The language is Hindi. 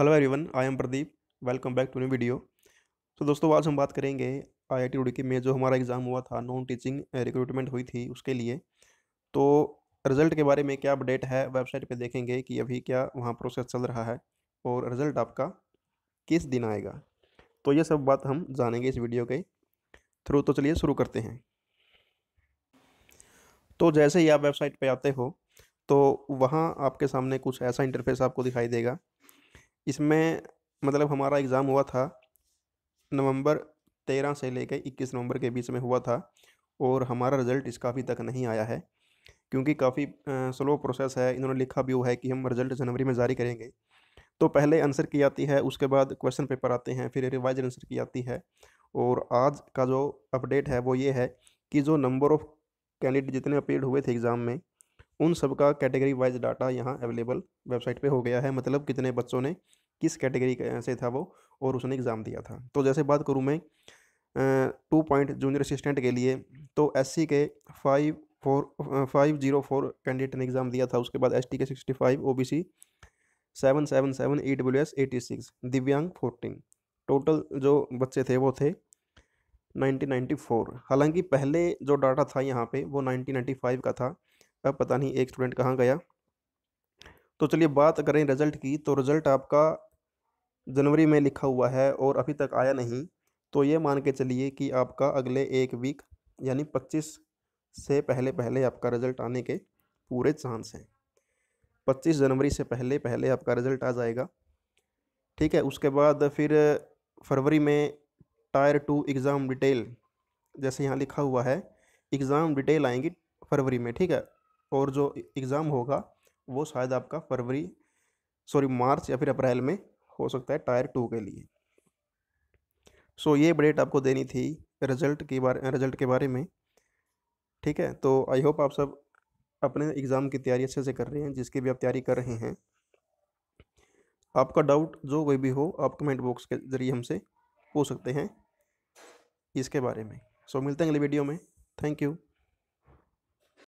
hello everyone I am Pradeep welcome back to new video तो दोस्तों आज हम बात करेंगे आई आई टी में जो हमारा एग्ज़ाम हुआ था नॉन टीचिंग रिक्रूटमेंट हुई थी उसके लिए तो रिज़ल्ट के बारे में क्या अपडेट है वेबसाइट पे देखेंगे कि अभी क्या वहाँ प्रोसेस चल रहा है और रिज़ल्ट आपका किस दिन आएगा तो ये सब बात हम जानेंगे इस वीडियो के थ्रू तो चलिए शुरू करते हैं तो जैसे ही आप वेबसाइट पर आते हो तो वहाँ आपके सामने कुछ ऐसा इंटरफेस आपको दिखाई देगा इसमें मतलब हमारा एग्ज़ाम हुआ था नवंबर तेरह से लेकर इक्कीस नवंबर के बीच में हुआ था और हमारा रिज़ल्ट इसका अभी तक नहीं आया है क्योंकि काफ़ी स्लो प्रोसेस है इन्होंने लिखा भी हुआ है कि हम रिज़ल्ट जनवरी में जारी करेंगे तो पहले आंसर की आती है उसके बाद क्वेश्चन पेपर आते हैं फिर रिवाइज आंसर की आती है और आज का जो अपडेट है वो ये है कि जो नंबर ऑफ़ कैंडिडेट जितने अपील हुए थे एग्ज़ाम में उन सब का कैटेगरी वाइज डाटा यहाँ अवेलेबल वेबसाइट पे हो गया है मतलब कितने बच्चों ने किस कैटेगरी से था वो और उसने एग्ज़ाम दिया था तो जैसे बात करूँ मैं टू पॉइंट जूनियर असिस्टेंट के लिए तो S K five four five zero four candidate ने एग्ज़ाम दिया था उसके बाद S K sixty five O B C seven seven seven E W S eighty six दिव्यांग फोर्टीन टोटल जो बच्चे थे वो थे नाइनटीन नाइन्टी फोर हालांकि पहले जो डाटा था यहाँ पे वो नाइनटीन फाइव का था अब पता नहीं एक स्टूडेंट कहाँ गया तो चलिए बात करें रिज़ल्ट की तो रिज़ल्ट आपका जनवरी में लिखा हुआ है और अभी तक आया नहीं तो ये मान के चलिए कि आपका अगले एक वीक यानी 25 से पहले पहले आपका रिज़ल्ट आने के पूरे चांस हैं 25 जनवरी से पहले पहले आपका रिज़ल्ट आ जाएगा ठीक है उसके बाद फिर फरवरी में टायर टू एग्ज़ाम डिटेल जैसे यहाँ लिखा हुआ है एग्ज़ाम डिटेल आएंगी फरवरी में ठीक है और जो एग्ज़ाम e-, होगा वो शायद आपका फरवरी सॉरी मार्च या फिर अप्रैल में हो सकता है टायर टू के लिए सो ये अपडेट आपको देनी थी रिजल्ट के बारे रिजल्ट के बारे में ठीक है तो आई होप आप सब अपने एग्ज़ाम की तैयारी अच्छे से कर रहे हैं जिसकी भी आप तैयारी कर रहे हैं आपका डाउट जो कोई भी हो आप कमेंट बॉक्स के ज़रिए हमसे पूछ सकते हैं इसके बारे में सो so, मिलते हैं अगली वीडियो में थैंक यू